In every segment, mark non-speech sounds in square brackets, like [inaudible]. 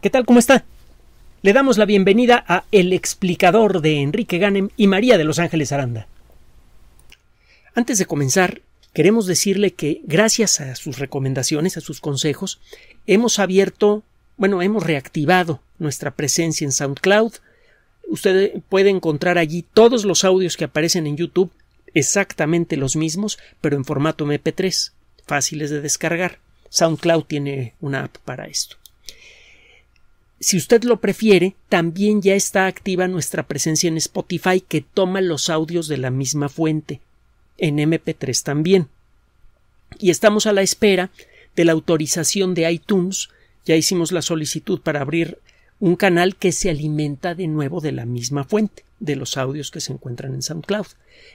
¿Qué tal? ¿Cómo está? Le damos la bienvenida a El explicador de Enrique Ganem y María de Los Ángeles Aranda. Antes de comenzar, queremos decirle que gracias a sus recomendaciones, a sus consejos, hemos abierto, bueno, hemos reactivado nuestra presencia en SoundCloud. Usted puede encontrar allí todos los audios que aparecen en YouTube, exactamente los mismos, pero en formato MP3, fáciles de descargar. SoundCloud tiene una app para esto. Si usted lo prefiere, también ya está activa nuestra presencia en Spotify que toma los audios de la misma fuente, en MP3 también. Y estamos a la espera de la autorización de iTunes, ya hicimos la solicitud para abrir un canal que se alimenta de nuevo de la misma fuente, de los audios que se encuentran en SoundCloud.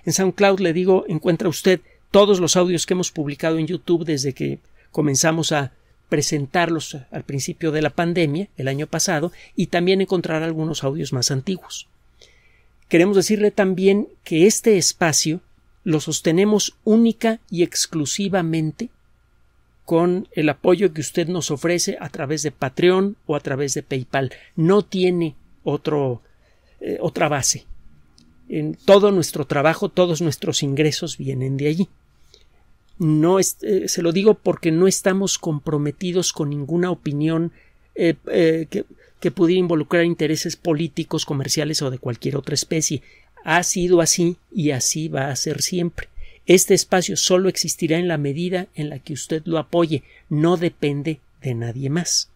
En SoundCloud, le digo, encuentra usted todos los audios que hemos publicado en YouTube desde que comenzamos a presentarlos al principio de la pandemia, el año pasado, y también encontrar algunos audios más antiguos. Queremos decirle también que este espacio lo sostenemos única y exclusivamente con el apoyo que usted nos ofrece a través de Patreon o a través de PayPal. No tiene otro, eh, otra base. En todo nuestro trabajo, todos nuestros ingresos vienen de allí no eh, se lo digo porque no estamos comprometidos con ninguna opinión eh, eh, que, que pudiera involucrar intereses políticos, comerciales o de cualquier otra especie. Ha sido así y así va a ser siempre. Este espacio solo existirá en la medida en la que usted lo apoye, no depende de nadie más.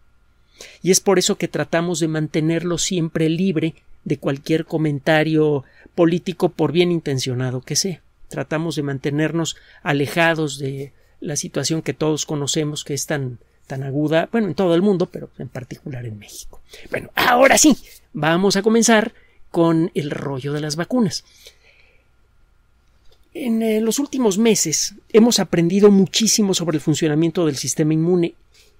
Y es por eso que tratamos de mantenerlo siempre libre de cualquier comentario político por bien intencionado que sea tratamos de mantenernos alejados de la situación que todos conocemos que es tan, tan aguda, bueno, en todo el mundo, pero en particular en México. Bueno, ahora sí, vamos a comenzar con el rollo de las vacunas. En eh, los últimos meses hemos aprendido muchísimo sobre el funcionamiento del sistema inmune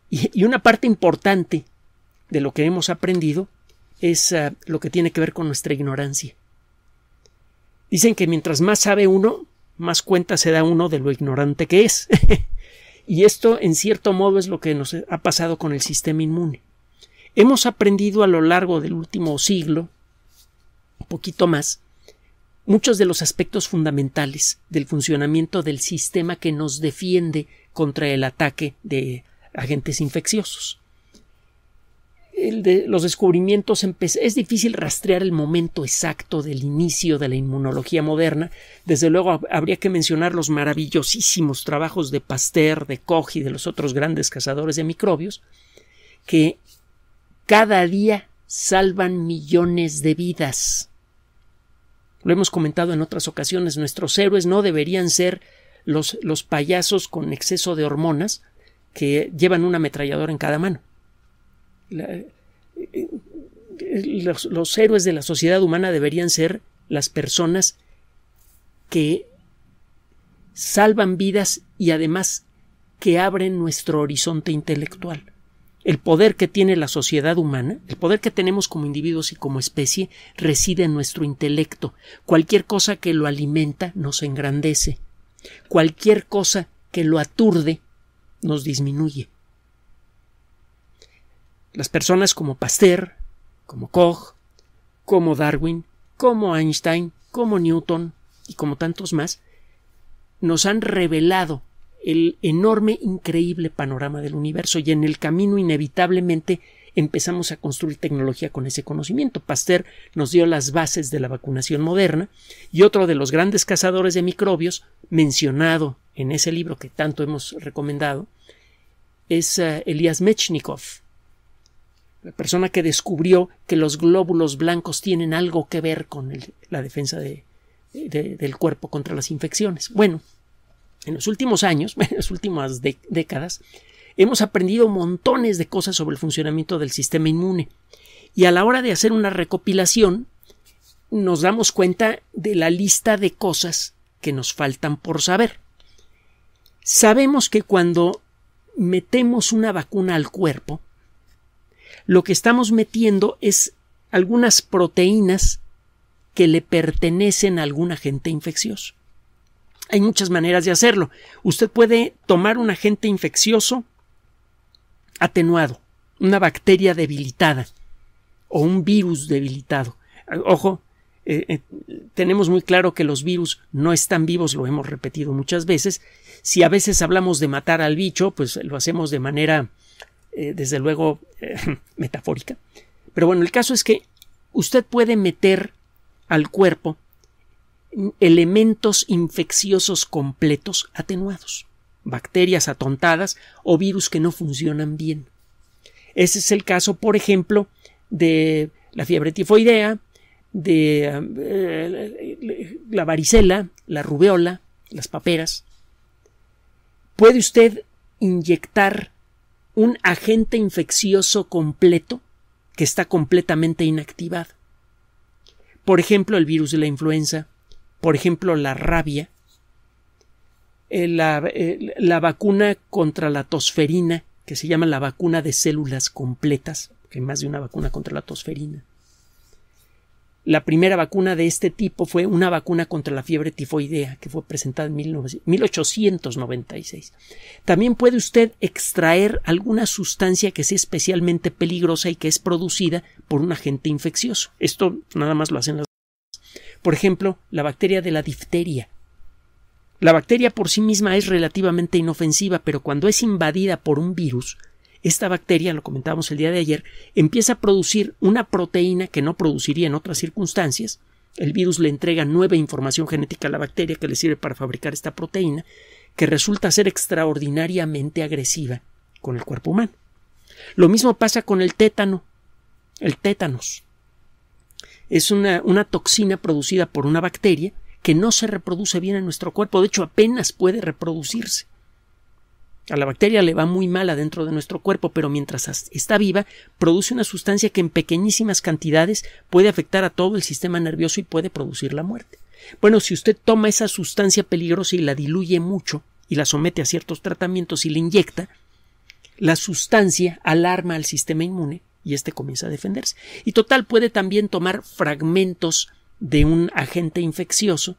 y, una parte importante de lo que hemos aprendido es ah, lo que tiene que ver con nuestra ignorancia. Dicen que mientras más sabe uno, más cuenta se da uno de lo ignorante que es. [laughs] y esto, en cierto modo, es lo que nos ha pasado con el sistema inmune. Hemos aprendido a lo largo del último siglo, un poquito más, muchos de los aspectos fundamentales del funcionamiento del sistema que nos defiende contra el ataque de agentes infecciosos de los descubrimientos es difícil rastrear el momento exacto del inicio de la inmunología moderna. Desde luego habría que mencionar los maravillosísimos trabajos de Pasteur, de Koch y de los otros grandes cazadores de microbios, que cada día salvan millones de vidas. Lo hemos comentado en otras ocasiones, nuestros héroes no deberían ser los, los payasos con exceso de hormonas que llevan una ametralladora en cada mano. Eh, eh, los héroes de la sociedad humana deberían ser las personas que salvan vidas y además que abren nuestro horizonte intelectual. El poder que tiene la sociedad humana, el poder que tenemos como individuos y como especie, reside en nuestro intelecto. Cualquier cosa que lo alimenta nos engrandece. Cualquier cosa que lo aturde nos disminuye. Las personas como Pasteur, como Koch, como Darwin, como Einstein, como Newton y como tantos más, nos han revelado el enorme, increíble panorama del universo y en el camino inevitablemente empezamos a construir tecnología con ese conocimiento. Pasteur nos dio las bases de la vacunación moderna y otro de los grandes cazadores de microbios mencionado en ese libro que tanto hemos recomendado es Elías eh, Elias Mechnikov, la persona que descubrió que los glóbulos blancos tienen algo que ver con la defensa del cuerpo contra las infecciones. Bueno, en los últimos años, [laughs] en las últimas décadas, hemos aprendido montones de cosas sobre el funcionamiento del sistema inmune. Y a la hora de hacer una recopilación, nos damos cuenta de la lista de cosas que nos faltan por saber. Sabemos que cuando metemos una vacuna al cuerpo, lo que estamos metiendo es algunas proteínas que le pertenecen a algún agente infeccioso. Hay muchas maneras de hacerlo. Usted puede tomar un agente infeccioso atenuado, una bacteria debilitada o un virus debilitado. Ojo, eh, eh, tenemos muy claro que los virus no están vivos, lo hemos repetido muchas veces. Si a veces hablamos de matar al bicho, pues lo hacemos de manera eh, desde luego, eh, [laughs] metafórica. Pero bueno, el caso es que usted puede meter al cuerpo elementos infecciosos completos atenuados, bacterias atontadas o virus que no funcionan bien. Ese es el caso, por ejemplo, de la fiebre tifoidea, de eh, la varicela, la rubeola, las paperas. Puede usted inyectar un agente infeccioso completo que está completamente inactivado. Por ejemplo, el virus de la influenza, por ejemplo, la rabia, eh, eh, la, vacuna contra la tosferina, que se llama la vacuna de células completas, que hay más de una vacuna contra la tosferina. La primera vacuna de este tipo fue una vacuna contra la fiebre tifoidea que fue presentada en 1896. También puede usted extraer alguna sustancia que sea especialmente peligrosa y que es producida por un agente infeccioso. Esto nada más lo hacen las. Por ejemplo, la bacteria de la difteria. La bacteria por sí misma es relativamente inofensiva, pero cuando es invadida por un virus, esta bacteria, lo comentábamos el día de ayer, empieza a producir una proteína que no produciría en otras circunstancias. El virus le entrega nueva información genética a la bacteria que le sirve para fabricar esta proteína, que resulta ser extraordinariamente agresiva con el cuerpo humano. Lo mismo pasa con el tétano, el tétanos. Es una, una toxina producida por una bacteria que no se reproduce bien en nuestro cuerpo, de hecho apenas puede reproducirse. A la bacteria le va muy mal adentro de nuestro cuerpo, pero mientras está viva, produce una sustancia que en pequeñísimas cantidades puede afectar a todo el sistema nervioso y puede producir la muerte. Bueno, si usted toma esa sustancia peligrosa y la diluye mucho, y la somete a ciertos tratamientos y la inyecta, la sustancia alarma al sistema inmune y éste comienza a defenderse. Y total puede también tomar fragmentos de un agente infeccioso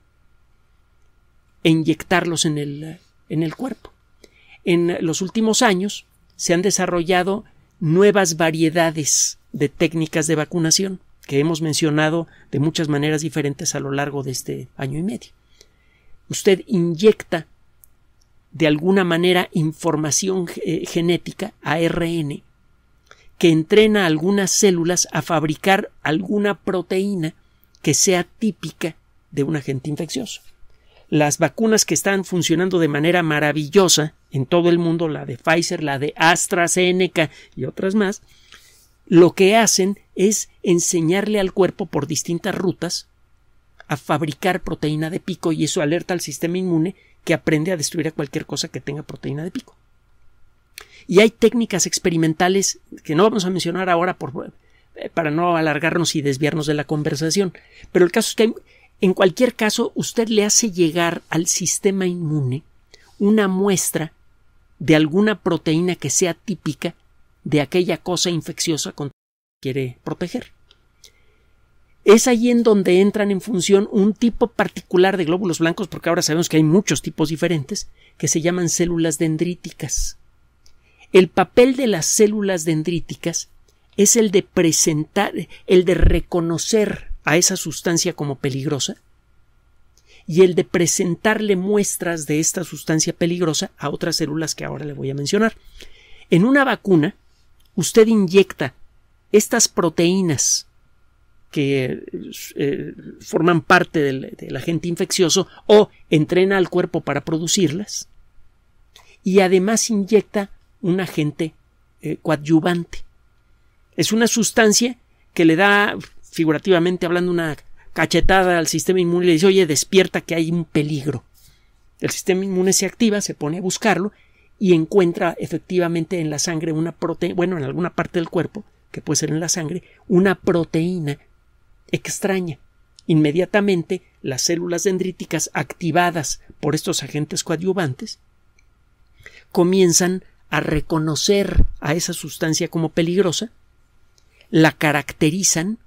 e inyectarlos en el, en el cuerpo en los últimos años se han desarrollado nuevas variedades de técnicas de vacunación que hemos mencionado de muchas maneras diferentes a lo largo de este año y medio. Usted inyecta de alguna manera información eh, genética, ARN, que entrena algunas células a fabricar alguna proteína que sea típica de un agente infeccioso las vacunas que están funcionando de manera maravillosa en todo el mundo, la de Pfizer, la de AstraZeneca y otras más, lo que hacen es enseñarle al cuerpo por distintas rutas a fabricar proteína de pico y eso alerta al sistema inmune que aprende a destruir a cualquier cosa que tenga proteína de pico. Y hay técnicas experimentales que no vamos a mencionar ahora por, eh, para no alargarnos y desviarnos de la conversación, pero el caso es que hay en cualquier caso, usted le hace llegar al sistema inmune una muestra de alguna proteína que sea típica de aquella cosa infecciosa contra que quiere proteger. Es ahí en donde entran en función un tipo particular de glóbulos blancos, porque ahora sabemos que hay muchos tipos diferentes, que se llaman células dendríticas. El papel de las células dendríticas es el de presentar, el de reconocer a esa sustancia como peligrosa y el de presentarle muestras de esta sustancia peligrosa a otras células que ahora le voy a mencionar. En una vacuna, usted inyecta estas proteínas que eh, forman parte del, agente infeccioso o entrena al cuerpo para producirlas y además inyecta un agente eh, coadyuvante. Es una sustancia que le da figurativamente hablando, una cachetada al sistema inmune y le dice, oye, despierta que hay un peligro. El sistema inmune se activa, se pone a buscarlo y encuentra efectivamente en la sangre una proteína, bueno, en alguna parte del cuerpo, que puede ser en la sangre, una proteína extraña. Inmediatamente las células dendríticas activadas por estos agentes coadyuvantes comienzan a reconocer a esa sustancia como peligrosa, la caracterizan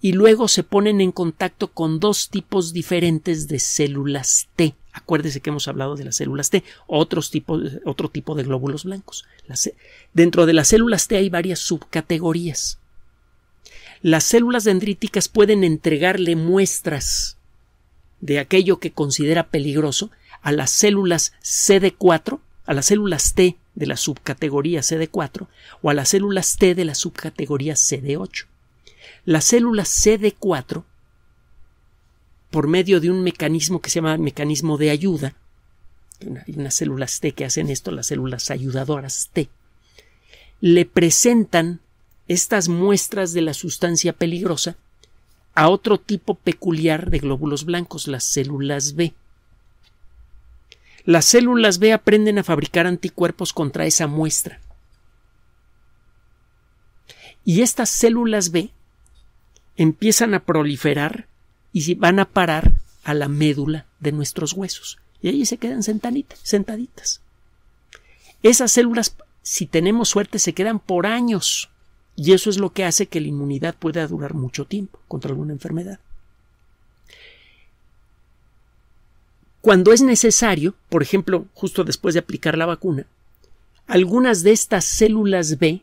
y luego se ponen en contacto con dos tipos diferentes de células T. Acuérdese que hemos hablado de las células T, otros tipos, otro tipo de glóbulos blancos. dentro de las células T hay varias subcategorías. Las células dendríticas pueden entregarle muestras de aquello que considera peligroso a las células CD4, a las células T de la subcategoría CD4 o a las células T de la subcategoría CD8. Las células CD4, por medio de un mecanismo que se llama mecanismo de ayuda, hay unas células T que hacen esto, las células ayudadoras T, le presentan estas muestras de la sustancia peligrosa a otro tipo peculiar de glóbulos blancos, las células B. Las células B aprenden a fabricar anticuerpos contra esa muestra. Y estas células B empiezan a proliferar y van a parar a la médula de nuestros huesos. Y allí se quedan sentaditas. Esas células, si tenemos suerte, se quedan por años. Y eso es lo que hace que la inmunidad pueda durar mucho tiempo contra alguna enfermedad. Cuando es necesario, por ejemplo, justo después de aplicar la vacuna, algunas de estas células B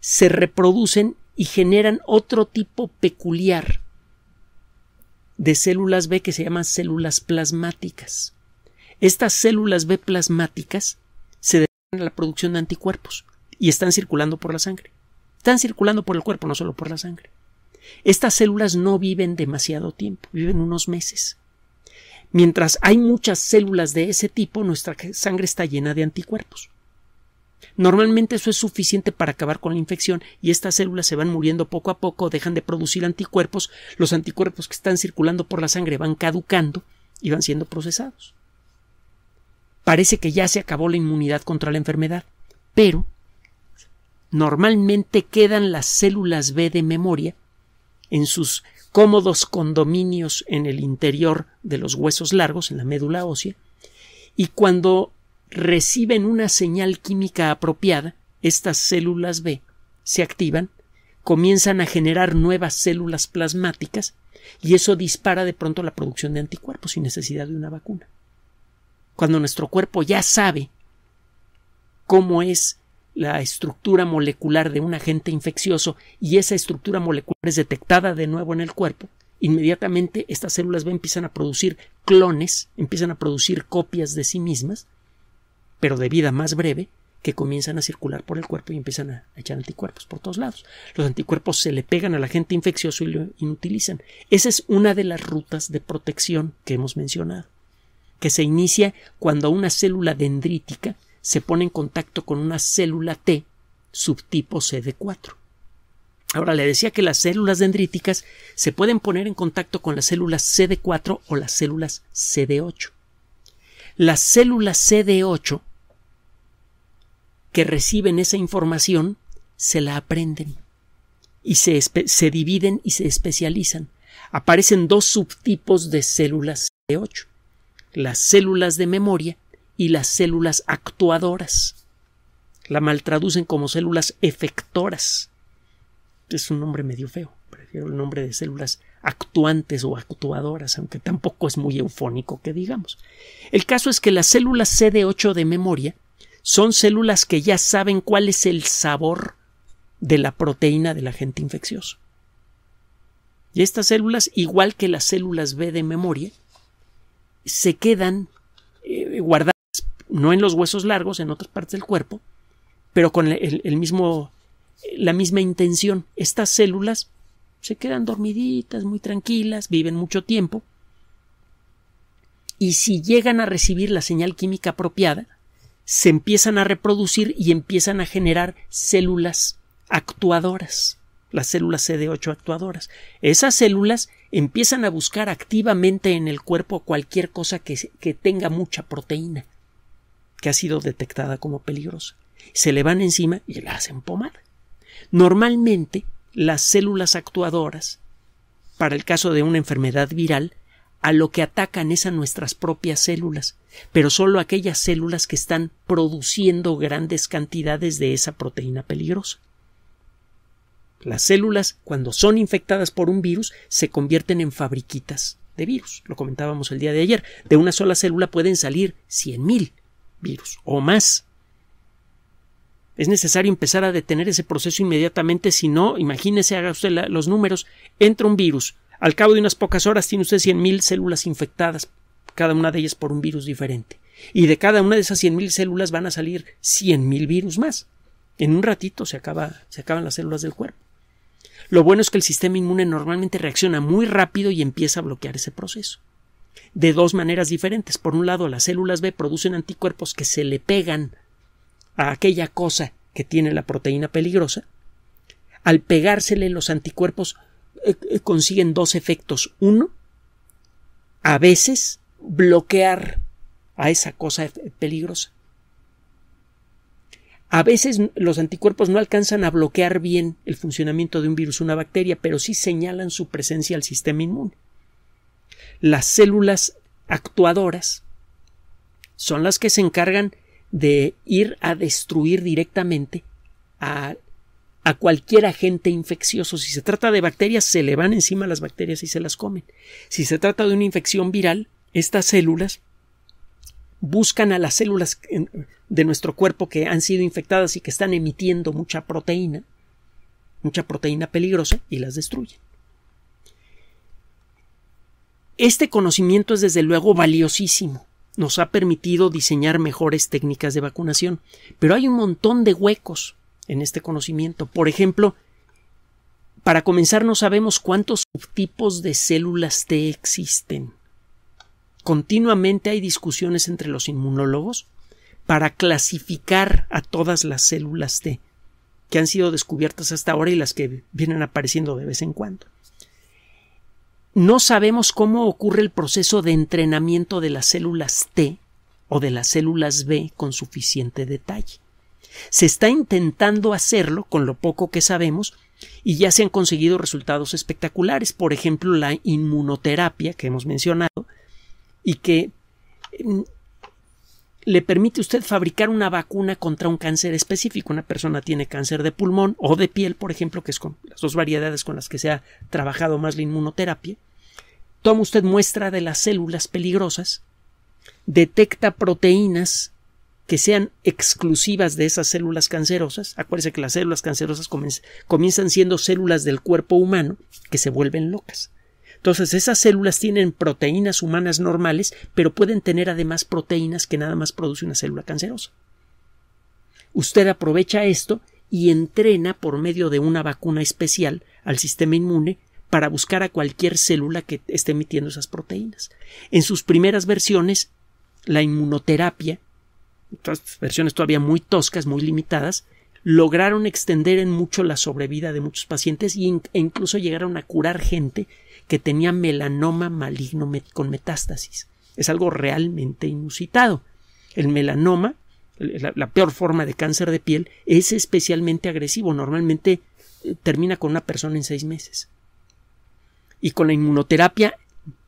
se reproducen y generan otro tipo peculiar de células B que se llaman células plasmáticas. Estas células B plasmáticas se dedican a la producción de anticuerpos y están circulando por la sangre. Están circulando por el cuerpo, no solo por la sangre. Estas células no viven demasiado tiempo, viven unos meses. Mientras hay muchas células de ese tipo, nuestra sangre está llena de anticuerpos. Normalmente eso es suficiente para acabar con la infección y estas células se van muriendo poco a poco, dejan de producir anticuerpos, los anticuerpos que están circulando por la sangre van caducando y van siendo procesados. Parece que ya se acabó la inmunidad contra la enfermedad, pero normalmente quedan las células B de memoria en sus cómodos condominios en el interior de los huesos largos, en la médula ósea, y cuando reciben una señal química apropiada, estas células B se activan, comienzan a generar nuevas células plasmáticas y eso dispara de pronto la producción de anticuerpos sin necesidad de una vacuna. Cuando nuestro cuerpo ya sabe cómo es la estructura molecular de un agente infeccioso y esa estructura molecular es detectada de nuevo en el cuerpo, inmediatamente estas células B empiezan a producir clones, empiezan a producir copias de sí mismas pero de vida más breve, que comienzan a circular por el cuerpo y empiezan a, echar anticuerpos por todos lados. Los anticuerpos se le pegan al agente infeccioso y lo inutilizan. Esa es una de las rutas de protección que hemos mencionado, que se inicia cuando una célula dendrítica se pone en contacto con una célula T subtipo CD4. Ahora le decía que las células dendríticas se pueden poner en contacto con las células CD4 o las células CD8 las células CD8 que reciben esa información se la aprenden y se, se dividen y se especializan. Aparecen dos subtipos de células CD8, las células de memoria y las células actuadoras. La maltraducen como células efectoras. Es un nombre medio feo, prefiero el nombre de células actuantes o actuadoras, aunque tampoco es muy eufónico que digamos. El caso es que las células CD8 de memoria son células que ya saben cuál es el sabor de la proteína del agente infeccioso. Y estas células, igual que las células B de memoria, se quedan eh, guardadas, no en los huesos largos, en otras partes del cuerpo, pero con el mismo, eh, la misma intención. Estas células se quedan dormiditas, muy tranquilas, viven mucho tiempo. Y si llegan a recibir la señal química apropiada, se empiezan a reproducir y empiezan a generar células actuadoras, las células CD8 actuadoras. Esas células empiezan a buscar activamente en el cuerpo cualquier cosa que, tenga mucha proteína, que ha sido detectada como peligrosa. Se le van encima y la hacen pomada. Normalmente las células actuadoras, para el caso de una enfermedad viral, a lo que atacan es a nuestras propias células, pero solo aquellas células que están produciendo grandes cantidades de esa proteína peligrosa. Las células, cuando son infectadas por un virus, se convierten en fabriquitas de virus. Lo comentábamos el día de ayer. De una sola célula pueden salir 100.000 virus o más. Es necesario empezar a detener ese proceso inmediatamente, si no, imagínese, haga usted los números, entra un virus, al cabo de unas pocas horas tiene usted 100.000 células infectadas, cada una de ellas por un virus diferente. Y de cada una de esas 100.000 células van a salir 100.000 virus más. En un ratito se, acaba, se acaban las células del cuerpo. Lo bueno es que el sistema inmune normalmente reacciona muy rápido y empieza a bloquear ese proceso. De dos maneras diferentes. Por un lado, las células B producen anticuerpos que se le pegan a aquella cosa que tiene la proteína peligrosa, al pegársele los anticuerpos eh, eh, consiguen dos efectos. Uno, a veces bloquear a esa cosa peligrosa. A veces los anticuerpos no alcanzan a bloquear bien el funcionamiento de un virus o una bacteria, pero sí señalan su presencia al sistema inmune. Las células actuadoras son las que se encargan de ir a destruir directamente a, cualquier agente infeccioso. Si se trata de bacterias, se le van encima las bacterias y se las comen. Si se trata de una infección viral, estas células buscan a las células de nuestro cuerpo que han sido infectadas y que están emitiendo mucha proteína, mucha proteína peligrosa, y las destruyen. Este conocimiento es desde luego valiosísimo nos ha permitido diseñar mejores técnicas de vacunación. Pero hay un montón de huecos en este conocimiento. Por ejemplo, para comenzar no sabemos cuántos subtipos de células T existen. Continuamente hay discusiones entre los inmunólogos para clasificar a todas las células T que han sido descubiertas hasta ahora y las que vienen apareciendo de vez en cuando no sabemos cómo ocurre el proceso de entrenamiento de las células T o de las células B con suficiente detalle. Se está intentando hacerlo con lo poco que sabemos y ya se han conseguido resultados espectaculares, por ejemplo, la inmunoterapia que hemos mencionado y que em, le permite a usted fabricar una vacuna contra un cáncer específico. Una persona tiene cáncer de pulmón o de piel, por ejemplo, que es con las dos variedades con las que se ha trabajado más la inmunoterapia. Toma usted muestra de las células peligrosas, detecta proteínas que sean exclusivas de esas células cancerosas. Acuérdese que las células cancerosas comienzan siendo células del cuerpo humano que se vuelven locas. Entonces, esas células tienen proteínas humanas normales, pero pueden tener además proteínas que nada más produce una célula cancerosa. Usted aprovecha esto y entrena por medio de una vacuna especial al sistema inmune para buscar a cualquier célula que esté emitiendo esas proteínas. En sus primeras versiones, la inmunoterapia, versiones todavía muy toscas, muy limitadas, lograron extender en mucho la sobrevida de muchos pacientes e incluso llegaron a curar gente que tenía melanoma maligno con metástasis. Es algo realmente inusitado. El melanoma, la, la peor forma de cáncer de piel, es especialmente agresivo. Normalmente eh, termina con una persona en seis meses. Y con la inmunoterapia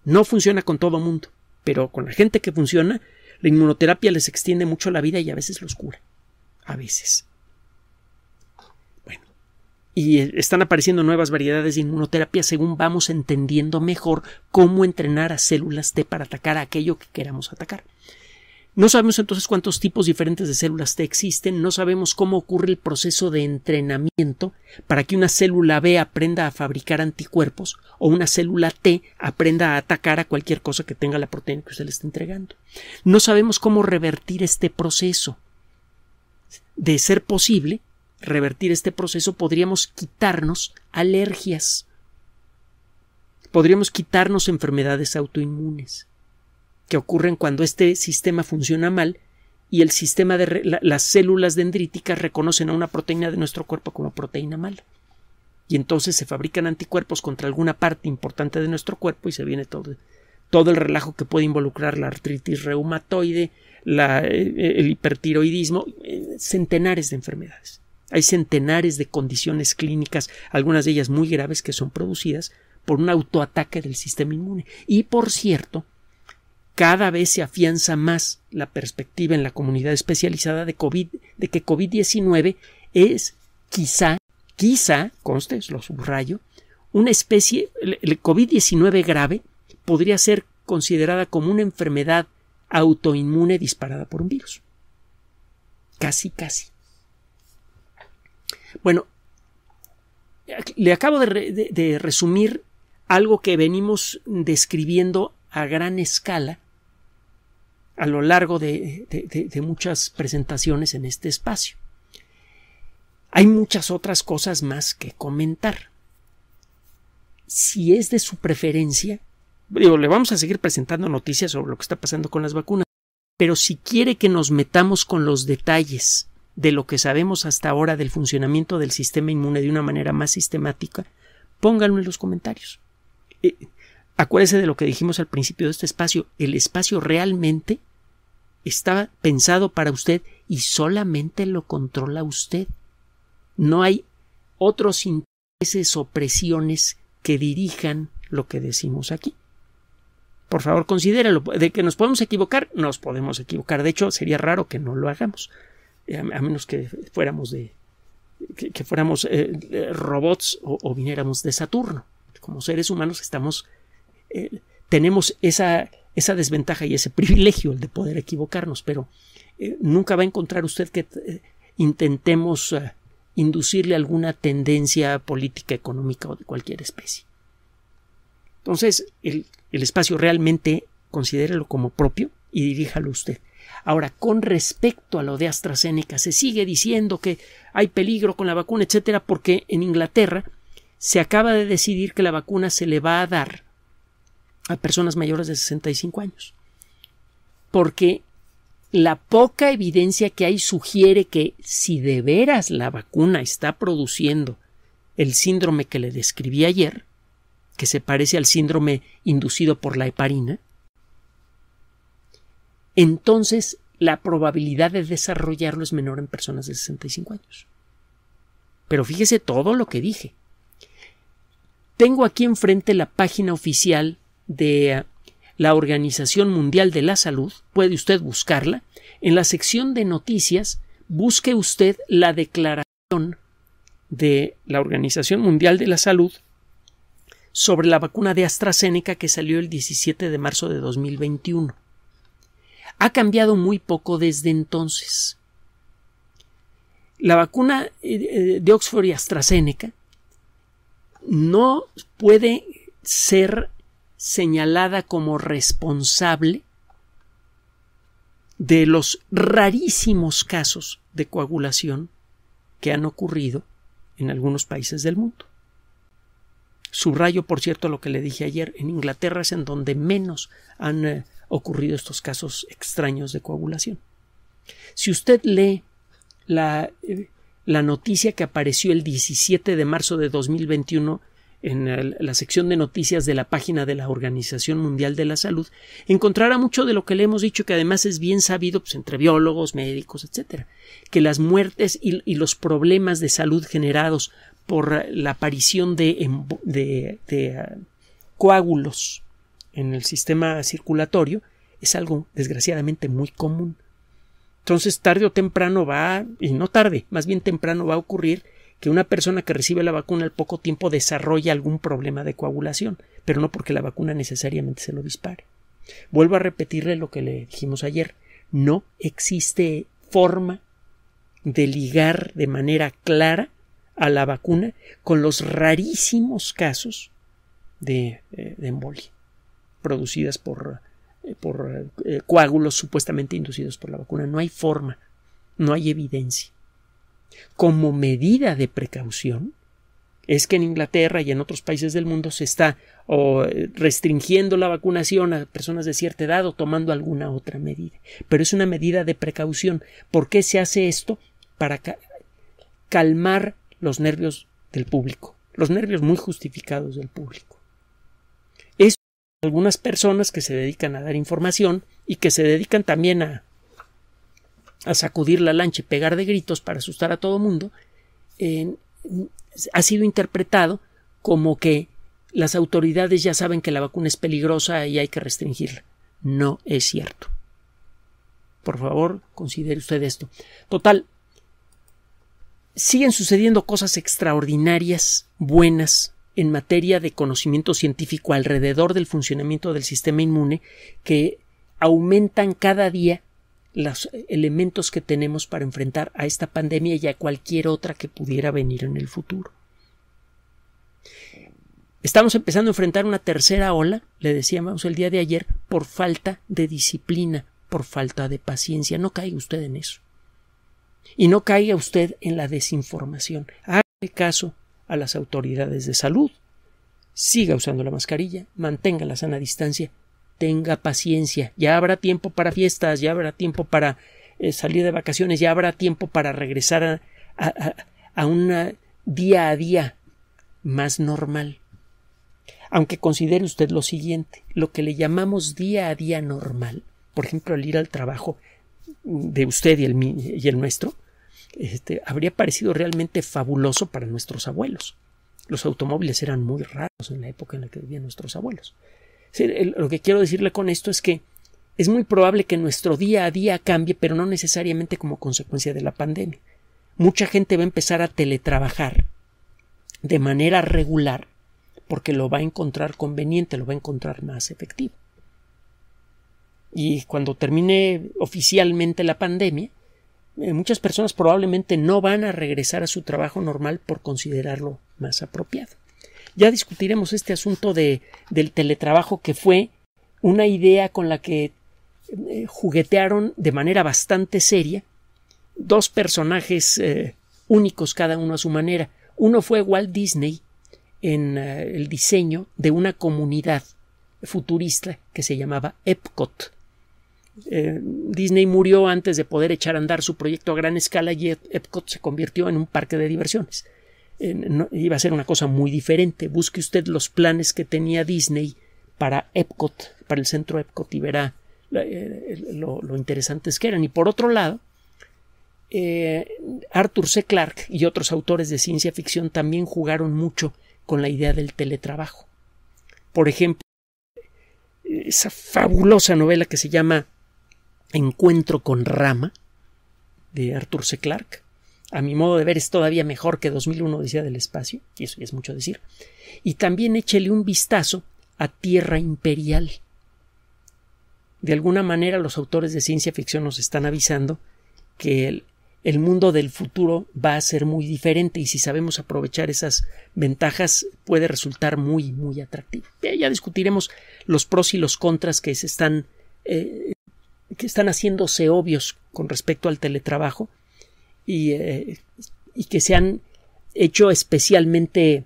no funciona con todo mundo, pero con la gente que funciona, la inmunoterapia les extiende mucho la vida y a veces los cura. A veces. Bueno. Y eh, están apareciendo nuevas variedades de inmunoterapia según vamos entendiendo mejor cómo entrenar a células T para atacar a aquello que queramos atacar. No sabemos entonces cuántos tipos diferentes de células T existen, no sabemos cómo ocurre el proceso de entrenamiento para que una célula B aprenda a fabricar anticuerpos o una célula T aprenda a atacar a cualquier cosa que tenga la proteína que usted le está entregando. No sabemos cómo revertir este proceso. De ser posible, revertir este proceso podríamos quitarnos alergias, podríamos quitarnos enfermedades autoinmunes que ocurren cuando este sistema funciona mal y el sistema de las células dendríticas reconocen a una proteína de nuestro cuerpo como proteína mala. Y entonces se fabrican anticuerpos contra alguna parte importante de nuestro cuerpo y se viene todo, todo el relajo que puede involucrar la artritis reumatoide, eh, el hipertiroidismo, eh, centenares de enfermedades. Hay centenares de condiciones clínicas, algunas de ellas muy graves, que son producidas por un autoataque del sistema inmune. Y por cierto, cada vez se afianza más la perspectiva en la comunidad especializada de COVID, de que COVID-19 es quizá, quizá, conste, lo subrayo, una especie, el COVID-19 grave podría ser considerada como una enfermedad autoinmune disparada por un virus. Casi, casi. Bueno, le acabo de resumir algo que venimos describiendo a gran escala a lo largo de, muchas presentaciones en este espacio. Hay muchas otras cosas más que comentar. Si es de su preferencia, digo, le vamos a seguir presentando noticias sobre lo que está pasando con las vacunas, pero si quiere que nos metamos con los detalles de lo que sabemos hasta ahora del funcionamiento del sistema inmune de una manera más sistemática, pónganlo en los comentarios. Eh, acuérdese de lo que dijimos al principio de este espacio, el espacio realmente está pensado para usted y solamente lo controla usted. No hay otros intereses o presiones que dirijan lo que decimos aquí. Por favor, considéralo. De que nos podemos equivocar, nos podemos equivocar. De hecho, sería raro que no lo hagamos. Eh, a menos que fuéramos de. que, fuéramos eh, eh, robots o, viniéramos de Saturno. Como seres humanos estamos. tenemos esa esa desventaja y ese privilegio, el de poder equivocarnos, pero eh, nunca va a encontrar usted que eh, intentemos eh, inducirle alguna tendencia política, económica o de cualquier especie. Entonces, el, espacio realmente considérelo como propio y diríjalo usted. Ahora, con respecto a lo de AstraZeneca, se sigue diciendo que hay peligro con la vacuna, etcétera, porque en Inglaterra se acaba de decidir que la vacuna se le va a dar a personas mayores de 65 años. Porque la poca evidencia que hay sugiere que si de veras la vacuna está produciendo el síndrome que le describí ayer, que se parece al síndrome inducido por la heparina, entonces la probabilidad de desarrollarlo es menor en personas de 65 años. Pero fíjese todo lo que dije. Tengo aquí enfrente la página oficial de la Organización Mundial de la Salud, puede usted buscarla, en la sección de noticias busque usted la declaración de la Organización Mundial de la Salud sobre la vacuna de AstraZeneca que salió el 17 de marzo de 2021. Ha cambiado muy poco desde entonces. La vacuna eh, eh, de Oxford y AstraZeneca no puede ser señalada como responsable de los rarísimos casos de coagulación que han ocurrido en algunos países del mundo. Subrayo, por cierto, lo que le dije ayer, en Inglaterra es en donde menos han eh, ocurrido estos casos extraños de coagulación. Si usted lee la, eh, la noticia que apareció el 17 de marzo de 2021 en la sección de noticias de la página de la Organización Mundial de la Salud, encontrará mucho de lo que le hemos dicho, que además es bien sabido pues, entre biólogos, médicos, etcétera, que las muertes y, los problemas de salud generados por la aparición de, ah, coágulos en el sistema circulatorio es algo desgraciadamente muy común. Entonces, tarde o temprano va, y no tarde, más bien temprano va a ocurrir que una persona que recibe la vacuna al poco tiempo desarrolla algún problema de coagulación, pero no porque la vacuna necesariamente se lo dispare. Vuelvo a repetirle lo que le dijimos ayer. No existe forma de ligar de manera clara a la vacuna con los rarísimos casos de, eh, embolia producidas por, eh, eh, coágulos supuestamente inducidos por la vacuna. No hay forma, no hay evidencia como medida de precaución es que en Inglaterra y en otros países del mundo se está restringiendo la vacunación a personas de cierta edad o tomando alguna otra medida. Pero es una medida de precaución. ¿Por qué se hace esto? Para calmar los nervios del público, los nervios muy justificados del público. Es algunas personas que se dedican a dar información y que se dedican también a a sacudir la lancha y pegar de gritos para asustar a todo mundo, eh, ha sido interpretado como que las autoridades ya saben que la vacuna es peligrosa y hay que restringirla. No es cierto. Por favor, considere usted esto. Total, siguen sucediendo cosas extraordinarias, buenas, en materia de conocimiento científico alrededor del funcionamiento del sistema inmune que aumentan cada día los elementos que tenemos para enfrentar a esta pandemia y a cualquier otra que pudiera venir en el futuro. Estamos empezando a enfrentar una tercera ola, le decíamos el día de ayer, por falta de disciplina, por falta de paciencia. No caiga usted en eso. Y no caiga usted en la desinformación. Haga caso a las autoridades de salud. Siga usando la mascarilla, mantenga la sana distancia tenga paciencia, ya habrá tiempo para fiestas, ya habrá tiempo para eh, salir de vacaciones, ya habrá tiempo para regresar a, un día a día más normal. Aunque considere usted lo siguiente, lo que le llamamos día a día normal, por ejemplo, al ir al trabajo de usted y el, y el nuestro, este, habría parecido realmente fabuloso para nuestros abuelos. Los automóviles eran muy raros en la época en la que vivían nuestros abuelos. Lo que quiero decirle con esto es que es muy probable que nuestro día a día cambie, pero no necesariamente como consecuencia de la pandemia. Mucha gente va a empezar a teletrabajar de manera regular porque lo va a encontrar conveniente, lo va a encontrar más efectivo. Y cuando termine oficialmente la pandemia, eh, muchas personas probablemente no van a regresar a su trabajo normal por considerarlo más apropiado. Ya discutiremos este asunto de, del teletrabajo que fue una idea con la que eh, juguetearon de manera bastante seria dos personajes eh, únicos cada uno a su manera. Uno fue Walt Disney en eh, el diseño de una comunidad futurista que se llamaba Epcot. Disney murió antes de poder echar a andar su proyecto a gran escala y Epcot se convirtió en un parque de diversiones. Eh, iba a ser una cosa muy diferente. Busque usted los planes que tenía Disney para Epcot, para el centro Epcot y verá eh, lo, interesantes que eran. Y por otro lado, eh, Arthur C. Clarke y otros autores de ciencia ficción también jugaron mucho con la idea del teletrabajo. Por ejemplo, esa fabulosa novela que se llama Encuentro con Rama, de Arthur C. Clarke, a mi modo de ver, es todavía mejor que 2001 decía del Espacio, y eso ya es mucho decir. Y también échele un vistazo a Tierra Imperial. De alguna manera los autores de ciencia ficción nos están avisando que el, mundo del futuro va a ser muy diferente y si sabemos aprovechar esas ventajas puede resultar muy, muy atractivo. Ya discutiremos los pros y los contras que se están, eh, que están haciéndose obvios con respecto al teletrabajo eh, y, que se han hecho especialmente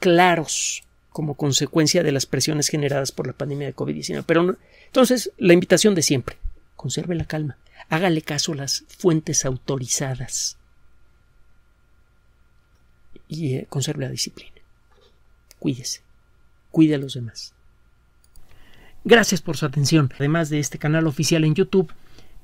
claros como consecuencia de las presiones generadas por la pandemia de COVID-19. Pero entonces, la invitación de siempre, conserve la calma, hágale caso a las fuentes autorizadas y eh, conserve la disciplina. Cuídese, cuide a los demás. Gracias por su atención. Además de este canal oficial en YouTube,